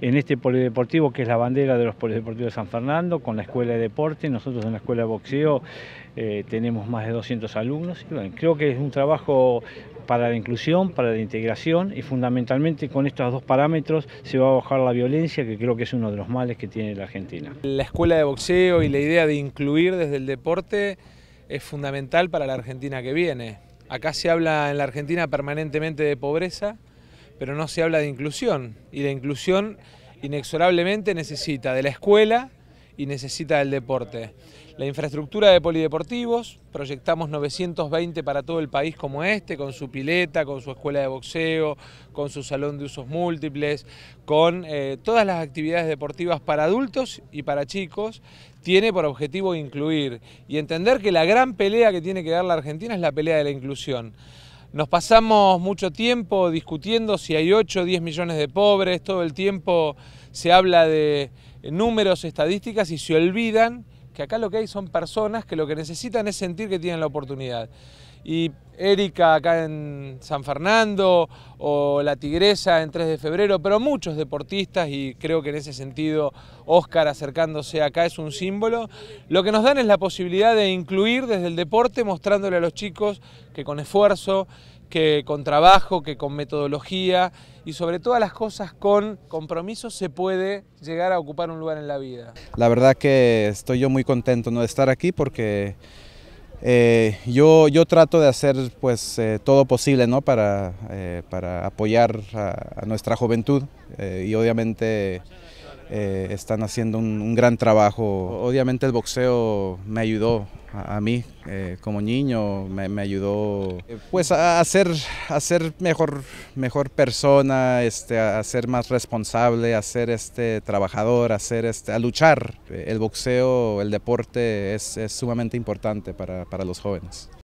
en este polideportivo que es la bandera de los polideportivos de San Fernando, con la escuela de deporte. Nosotros en la escuela de boxeo eh, tenemos más de 200 alumnos. creo que es un trabajo para la inclusión, para la integración y fundamentalmente con estos dos parámetros se va a bajar la violencia, que creo que es uno de los males que tiene la Argentina. La escuela de boxeo y la idea de incluir desde el deporte es fundamental para la Argentina que viene. Acá se habla en la Argentina permanentemente de pobreza pero no se habla de inclusión. Y la inclusión inexorablemente necesita de la escuela y necesita del deporte. La infraestructura de polideportivos, proyectamos 920 para todo el país como este, con su pileta, con su escuela de boxeo, con su salón de usos múltiples, con eh, todas las actividades deportivas para adultos y para chicos, tiene por objetivo incluir y entender que la gran pelea que tiene que dar la Argentina es la pelea de la inclusión. Nos pasamos mucho tiempo discutiendo si hay 8 o 10 millones de pobres, todo el tiempo se habla de números, estadísticas y se olvidan que acá lo que hay son personas que lo que necesitan es sentir que tienen la oportunidad. Y Erika acá en San Fernando o la Tigresa en 3 de febrero, pero muchos deportistas y creo que en ese sentido Oscar acercándose acá es un símbolo. Lo que nos dan es la posibilidad de incluir desde el deporte mostrándole a los chicos que con esfuerzo que con trabajo, que con metodología y sobre todas las cosas con compromiso se puede llegar a ocupar un lugar en la vida. La verdad que estoy yo muy contento de estar aquí porque eh, yo, yo trato de hacer pues eh, todo posible ¿no? para, eh, para apoyar a, nuestra juventud y obviamente... están haciendo un, gran trabajo. Obviamente el boxeo me ayudó a, mí eh, como niño me, ayudó eh, pues a, ser, a ser mejor, mejor persona, este, a, ser más responsable, a ser este, trabajador, a, ser este, a luchar. El boxeo, el deporte es, sumamente importante para los jóvenes.